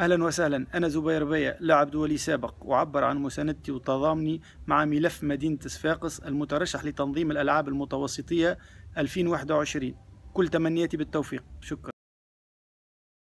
أهلا وسهلا أنا زبير بيا لاعب دولي سابق وعبر عن مساندتي وتضامني مع ملف مدينة صفاقس المترشح لتنظيم الألعاب المتوسطية 2021 كل تمنياتي بالتوفيق شكرا